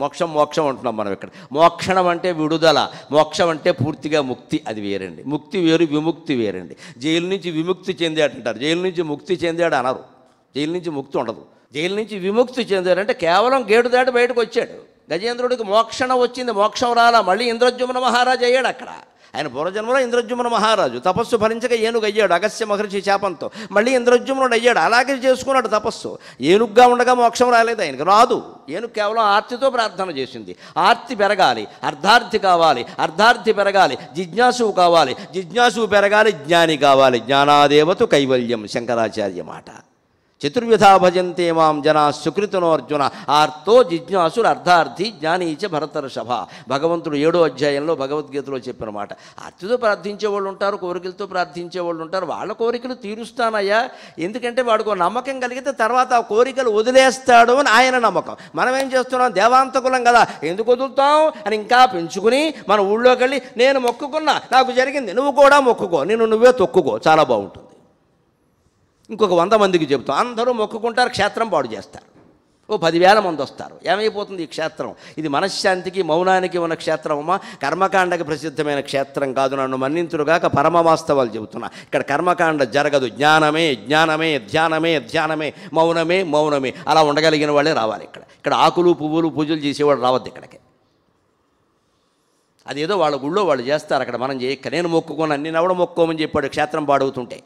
మోక్షం మోక్షం అంటున్నాం మనం ఇక్కడ మోక్షణం అంటే విడుదల మోక్షం అంటే పూర్తిగా ముక్తి అది వేరండి ముక్తి వేరు విముక్తి వేరండి జైలు నుంచి విముక్తి చెందాడంటారు జైలు నుంచి ముక్తి చెందాడు అనరు జైలు నుంచి ముక్తి ఉండదు జైలు నుంచి విముక్తి చెందాడంటే కేవలం గేటు దాటి బయటకు వచ్చాడు గజేంద్రుడికి మోక్షణ వచ్చింది మోక్షం రాలా మళ్ళీ ఇంద్రద్యుమ్న మహారాజు అయ్యాడు అక్కడ ఆయన పూర్వజన్మలో ఇంద్రజుమ్న మహారాజు తపస్సు భరించక ఏనుగు అయ్యాడు అగస్య మహర్షి శాపంతో మళ్ళీ ఇంద్రజుమ్నుడు అయ్యాడు అలాగే చేసుకున్నాడు తపస్సు ఏనుగ్గా ఉండగా మోక్షం రాలేదు ఆయనకి రాదు ఏనుగు కేవలం ఆర్తితో ప్రార్థన చేసింది ఆర్తి పెరగాలి అర్ధార్థి కావాలి అర్ధార్థి పెరగాలి జిజ్ఞాసువు కావాలి జిజ్ఞాసువు పెరగాలి జ్ఞాని కావాలి జ్ఞానాదేవతు కైవల్యం శంకరాచార్య మాట చతుర్విధా భజంతే మాం జనా సుకృతనో అర్జున ఆర్తో జిజ్ఞాసులు అర్థార్థి జ్ఞానీచ భరతర్షభ భగవంతుడు ఏడో అధ్యాయంలో భగవద్గీతలో చెప్పిన మాట అర్థితో ప్రార్థించే వాళ్ళు ఉంటారు కోరికలతో ప్రార్థించే వాళ్ళు ఉంటారు వాళ్ళ కోరికలు తీరుస్తానయ్యా ఎందుకంటే వాడికి నమ్మకం కలిగితే తర్వాత ఆ కోరికలు వదిలేస్తాడు అని ఆయన నమ్మకం మనం ఏం చేస్తున్నాం దేవాంతకులం కదా ఎందుకు వదులుతాం అని ఇంకా పెంచుకుని మన ఊళ్ళోకి వెళ్ళి నేను మొక్కుకున్నా నాకు జరిగింది నువ్వు కూడా మొక్కుకో నేను నువ్వే తొక్కుకో చాలా బాగుంటుంది ఇంకొక వంద మందికి చెబుతాం అందరూ మొక్కుకుంటారు క్షేత్రం పాడు చేస్తారు ఓ పదివేల మంది వస్తారు ఏమైపోతుంది ఈ క్షేత్రం ఇది మనశ్శాంతికి మౌనానికి ఉన్న క్షేత్రమా కర్మకాండకి ప్రసిద్ధమైన క్షేత్రం కాదు నన్ను మన్నింతురుగాక పరమ వాస్తవాలు చెబుతున్నా ఇక్కడ కర్మకాండ జరగదు జ్ఞానమే జ్ఞానమే ధ్యానమే ధ్యానమే మౌనమే మౌనమే అలా ఉండగలిగిన వాళ్ళే రావాలి ఇక్కడ ఇక్కడ ఆకులు పువ్వులు పూజలు చేసేవాడు రావద్దు ఇక్కడికి అదేదో వాళ్ళ గుళ్ళో వాళ్ళు చేస్తారు అక్కడ మనం చేయక్క నేను మొక్కుకొని అన్ని నవ్వడం మొక్కోమని చెప్పాడు క్షేత్రం పాడవుతుంటే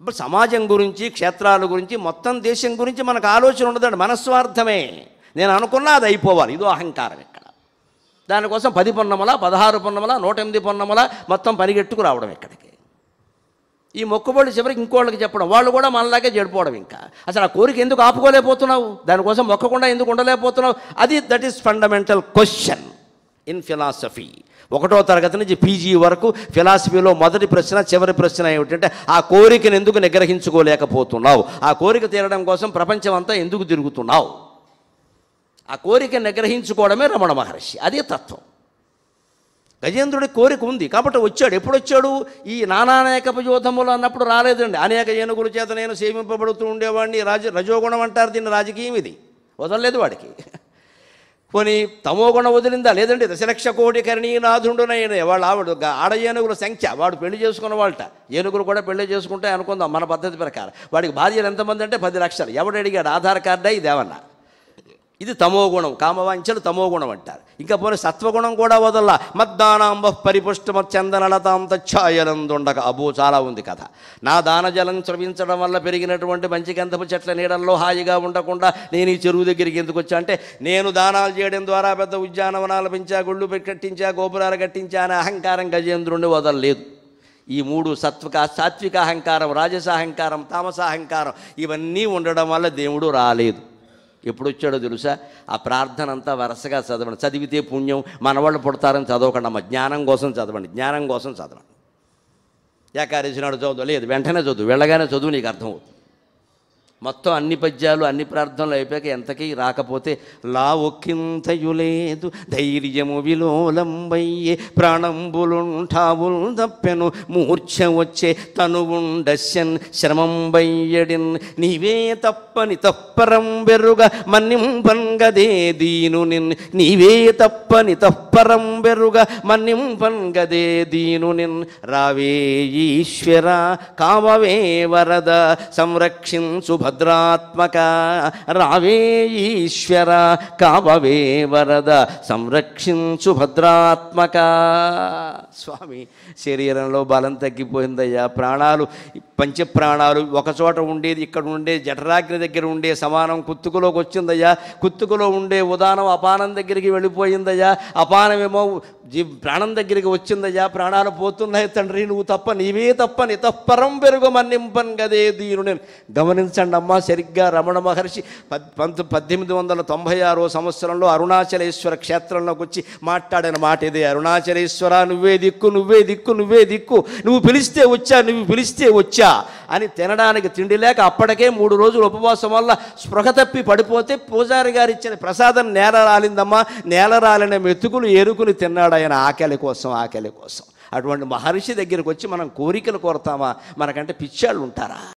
ఇప్పుడు సమాజం గురించి క్షేత్రాల గురించి మొత్తం దేశం గురించి మనకు ఆలోచన ఉండదండి మనస్వార్థమే నేను అనుకున్నా అది అయిపోవాలి ఇదో అహంకారం ఇక్కడ దానికోసం పది పొన్నమల పదహారు పొన్నమల నూట ఎనిమిది పొన్నమల మొత్తం పరిగెట్టుకు రావడం ఇక్కడికి ఈ మొక్కుబళ్ళు చివరికి ఇంకోళ్ళకి చెప్పడం వాళ్ళు కూడా మనలాగే చెడిపోవడం ఇంకా అసలు ఆ కోరిక ఎందుకు ఆపుకోలేకపోతున్నావు దానికోసం మొక్కకుండా ఎందుకు ఉండలేకపోతున్నావు అది that is fundamental question in philosophy ఒకటో తరగతి నుంచి పీజీ వరకు ఫిలాసఫీలో మొదటి ప్రశ్న చివరి ప్రశ్న ఏమిటంటే ఆ కోరికను ఎందుకు నిగ్రహించుకోలేకపోతున్నావు ఆ కోరిక తీరడం కోసం ప్రపంచం అంతా ఎందుకు తిరుగుతున్నావు ఆ కోరిక నిగ్రహించుకోవడమే రమణ మహర్షి అదే తత్వం గజేంద్రుడి కోరిక ఉంది కాబట్టి వచ్చాడు ఎప్పుడు వచ్చాడు ఈ యోధములు అన్నప్పుడు రాలేదండి అనేక ఏనుగుల చేత నేను సేవింపబడుతూ ఉండేవాడిని రాజ రజోగుణం అంటారు దీన్ని రాజకీయం ఇది వదలలేదు వాడికి పోనీ తమో వదిలిందా లేదంటే దశలక్ష కోటి కరణీనాథుండునైన వాళ్ళు ఆవిడ ఆడ ఏనుగుల సంఖ్య వాడు పెళ్లి చేసుకున్న వాళ్ళట ఏనుగులు కూడా పెళ్లి చేసుకుంటే అనుకుందాం మన పద్ధతి ప్రకారం వాడికి భార్యలు ఎంతమంది అంటే పది లక్షలు ఎవడు అడిగాడు ఆధార్ కార్డా ఇదేమన్నా ఇది తమో గుణం కామవాంఛలు గుణం అంటారు ఇంకా పోనీ సత్వగుణం కూడా వదల మద్దానాంబ పరిపుష్టమ చందనలతాంత ఛాయలందుండక అబో చాలా ఉంది కథ నా దాన జలం స్రవించడం వల్ల పెరిగినటువంటి మంచి గంధపు చెట్ల నీడల్లో హాయిగా ఉండకుండా నేను ఈ చెరువు దగ్గరికి ఎందుకు వచ్చా అంటే నేను దానాలు చేయడం ద్వారా పెద్ద ఉద్యానవనాలు పెంచా గుళ్ళు కట్టించా గోపురాలు కట్టించా అనే అహంకారం గజేంద్రుణ్ణి వదలలేదు ఈ మూడు సత్వక సాత్విక అహంకారం రాజసాహంకారం తామసాహంకారం ఇవన్నీ ఉండడం వల్ల దేవుడు రాలేదు ఎప్పుడు వచ్చాడో తెలుసా ఆ ప్రార్థన అంతా వరసగా చదవండి చదివితే పుణ్యం మనవాళ్ళు పుడతారని చదవకండి అమ్మ జ్ఞానం కోసం చదవండి జ్ఞానం కోసం చదవండి ఏకాదశి నాడు చదువు లేదు వెంటనే చదువు వెళ్ళగానే చదువు నీకు అర్థం అవుతుంది మొత్తం అన్ని పద్యాలు అన్ని ప్రార్థనలు అయిపోయాక ఎంతకీ రాకపోతే లావుకింతయులేదు ధైర్యము విలోలంబయ్యే ప్రాణంబులుంఠావు దప్పెను మూర్ఛ వచ్చే తనువుండశ్యన్ శ్రమంబయ్యడిన్ నీవే తప్పని తప్పరం బెరుగ మన్నింపన్గదే నిన్ నీవే తప్పని తప్పరం బెరుగ మన్నింపన్గదే నిన్ రావే ఈశ్వర కావవే వరద సంరక్షించు భద్రాత్మక రావే ఈశ్వర కావవే వరద సంరక్షించు భద్రాత్మక స్వామి శరీరంలో బలం తగ్గిపోయిందయ్యా ప్రాణాలు పంచప్రాణాలు ఒకచోట ఉండేది ఇక్కడ ఉండే జఠరాగ్ని దగ్గర ఉండే సమానం కుత్తుకులోకి వచ్చిందయ్యా కుత్తుకులో ఉండే ఉదానం అపానం దగ్గరికి వెళ్ళిపోయిందయ్యా అపానమేమో జీ ప్రాణం దగ్గరికి వచ్చిందయ్యా ప్రాణాలు పోతున్నాయి తండ్రి నువ్వు తప్ప నీవే తప్ప నీ తప్పరం పెరుగమన్నింపన్ గదే దీను నేను గమనించండి అమ్మ సరిగ్గా రమణ మహర్షి పంత పద్దెనిమిది వందల తొంభై ఆరో సంవత్సరంలో అరుణాచలేశ్వర క్షేత్రంలోకి వచ్చి మాట్లాడిన మాట ఇదే అరుణాచలేశ్వర నువ్వే దిక్కు నువ్వే దిక్కు నువ్వే దిక్కు నువ్వు పిలిస్తే వచ్చా నువ్వు పిలిస్తే వచ్చా అని తినడానికి తిండి లేక అప్పటికే మూడు రోజులు ఉపవాసం వల్ల స్పృహ తప్పి పడిపోతే పూజారి గారు ఇచ్చిన ప్రసాదం నేల రాలిందమ్మా నేల రాలిన మెతుకులు ఏరుకుని తిన్నాడు ఆయన ఆకలి కోసం ఆకలి కోసం అటువంటి మహర్షి దగ్గరికి వచ్చి మనం కోరికలు కోరుతామా మనకంటే పిచ్చాళ్ళు ఉంటారా